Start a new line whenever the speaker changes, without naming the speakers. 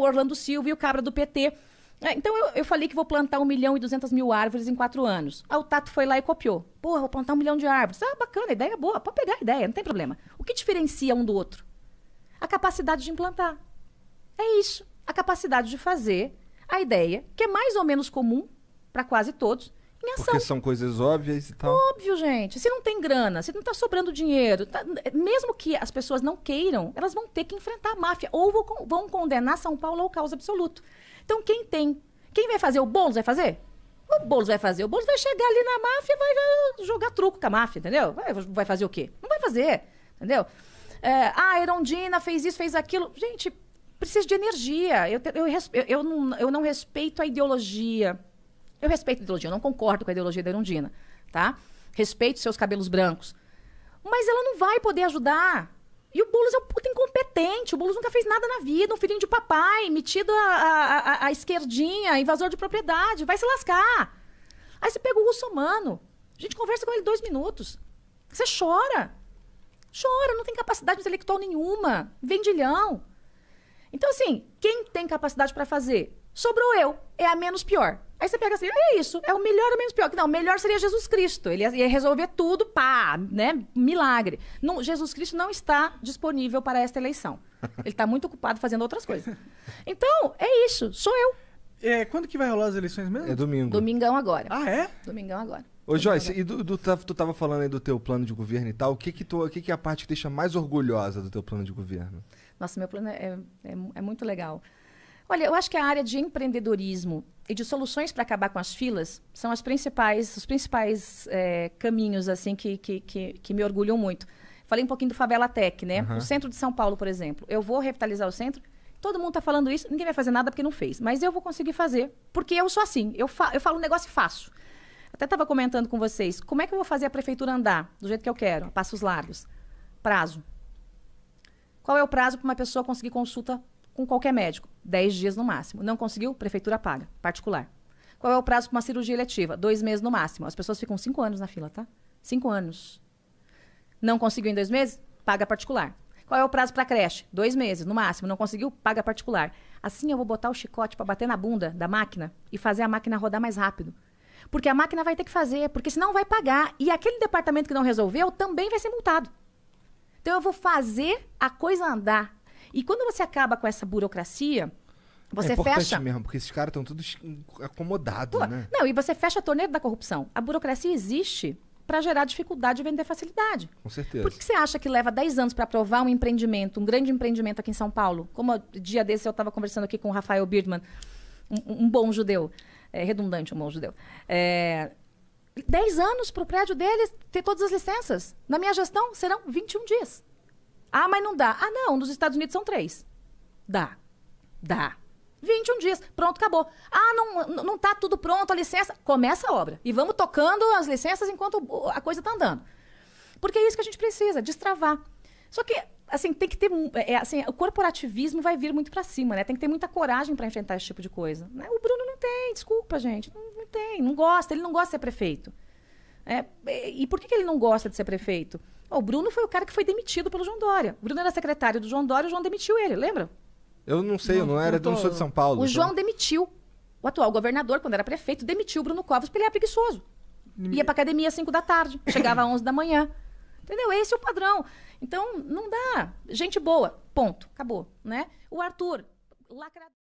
o Orlando Silva e o cabra do PT. É, então eu, eu, falei que vou plantar 1 milhão e 200 mil árvores em quatro anos. Aí o Tato foi lá e copiou. Porra, vou plantar um milhão de árvores. Ah, bacana, ideia boa. Pode pegar a ideia, não tem problema. O que diferencia um do outro? A capacidade de implantar. É isso. A capacidade de fazer a ideia, que é mais ou menos comum para quase todos, em ação. Porque são coisas óbvias e tal. Óbvio, gente. Se não tem grana, se não está sobrando dinheiro, tá, mesmo que as pessoas não queiram, elas vão ter que enfrentar a máfia ou vão, condenar São Paulo ao caos absoluto. Então, quem tem? Quem vai fazer? O Boulos vai fazer? O Boulos vai fazer. O Boulos vai chegar ali na máfia vai jogar truco com a máfia, entendeu? Vai, vai fazer o quê? Não vai fazer, entendeu? É, ah, a Erondina fez isso, fez aquilo. Gente, precisa de energia. Eu, eu, eu, eu, não, eu não respeito a ideologia eu respeito a ideologia, eu não concordo com a ideologia da Erundina, tá? Respeito seus cabelos brancos. Mas ela não vai poder ajudar. E o Boulos é um puta incompetente. O Boulos nunca fez nada na vida. Um filhinho de papai, metido a, a, a, a esquerdinha, invasor de propriedade. Vai se lascar. Aí você pega o russomano. A gente conversa com ele dois minutos. Você chora. Chora, não tem capacidade intelectual nenhuma. Vendilhão. Então, assim, quem tem capacidade para fazer? sobrou eu. É a menos pior. Aí você pega assim, ah, é isso, é o melhor é ou menos pior. Não, o melhor seria Jesus Cristo. Ele ia resolver tudo, pá, né? Milagre. Não, Jesus Cristo não está disponível para esta eleição. Ele está muito ocupado fazendo outras coisas. Então, é isso, sou eu. É, quando que vai rolar as eleições mesmo? É domingo. Domingão agora. Ah, é? Domingão agora. Ô, Joyce, e do, do, tá, tu estava falando aí do teu plano de governo e tal, o que que, tu, o que que é a parte que deixa mais orgulhosa do teu plano de governo? Nossa, meu plano é, é, é muito legal. Olha, eu acho que a área de empreendedorismo e de soluções para acabar com as filas são as principais, os principais é, caminhos assim que, que, que, que, me orgulham muito. Falei um pouquinho do Favela Tech, né? Uhum. O centro de São Paulo, por exemplo. Eu vou revitalizar o centro. Todo mundo está falando isso, ninguém vai fazer nada porque não fez. Mas eu vou conseguir fazer, porque eu sou assim. Eu, fa eu falo um negócio e faço. Até estava comentando com vocês, como é que eu vou fazer a prefeitura andar do jeito que eu quero, passos largos? Prazo. Qual é o prazo para uma pessoa conseguir consulta com qualquer médico, 10 dias no máximo. Não conseguiu? Prefeitura paga, particular. Qual é o prazo para uma cirurgia eletiva? Dois meses no máximo. As pessoas ficam cinco anos na fila, tá? Cinco anos. Não conseguiu em dois meses? Paga particular. Qual é o prazo para creche? Dois meses, no máximo. Não conseguiu? Paga particular. Assim eu vou botar o chicote para bater na bunda da máquina e fazer a máquina rodar mais rápido. Porque a máquina vai ter que fazer, porque senão vai pagar. E aquele departamento que não resolveu também vai ser multado. Então eu vou fazer a coisa andar e quando você acaba com essa burocracia,
você é importante fecha.
mesmo, porque esses caras estão todos acomodados, né? Não, e você fecha a torneira da corrupção. A burocracia existe para gerar dificuldade e vender facilidade. Com certeza. Por que você acha que leva 10 anos para aprovar um empreendimento, um grande empreendimento aqui em São Paulo? Como dia desse eu estava conversando aqui com o Rafael Birdman, um, um bom judeu. É, redundante, um bom judeu. É, 10 anos para o prédio deles ter todas as licenças. Na minha gestão, serão 21 dias. Ah, mas não dá. Ah, não, nos Estados Unidos são três. Dá. Dá. 21 dias, pronto, acabou. Ah, não, não tá tudo pronto, a licença. Começa a obra. E vamos tocando as licenças enquanto a coisa tá andando. Porque é isso que a gente precisa, destravar. Só que, assim, tem que ter. É, é, assim, o corporativismo vai vir muito para cima, né? Tem que ter muita coragem para enfrentar esse tipo de coisa. Né? O Bruno não tem, desculpa, gente. Não, não tem, não gosta, ele não gosta de ser prefeito. É, e por que, que ele não gosta de ser prefeito? o Bruno foi o cara que foi demitido pelo João Dória. O Bruno era secretário do João Dória, o João demitiu ele, lembra? Eu não sei, não, eu não era, eu tô... não sou de São Paulo. O então. João demitiu. O atual governador, quando era prefeito, demitiu o Bruno Covas porque ele era preguiçoso. Me... Ia pra academia às 5 da tarde, chegava às 11 da manhã. Entendeu? Esse é o padrão. Então, não dá. Gente boa, ponto, acabou, né? O Arthur, lacrador.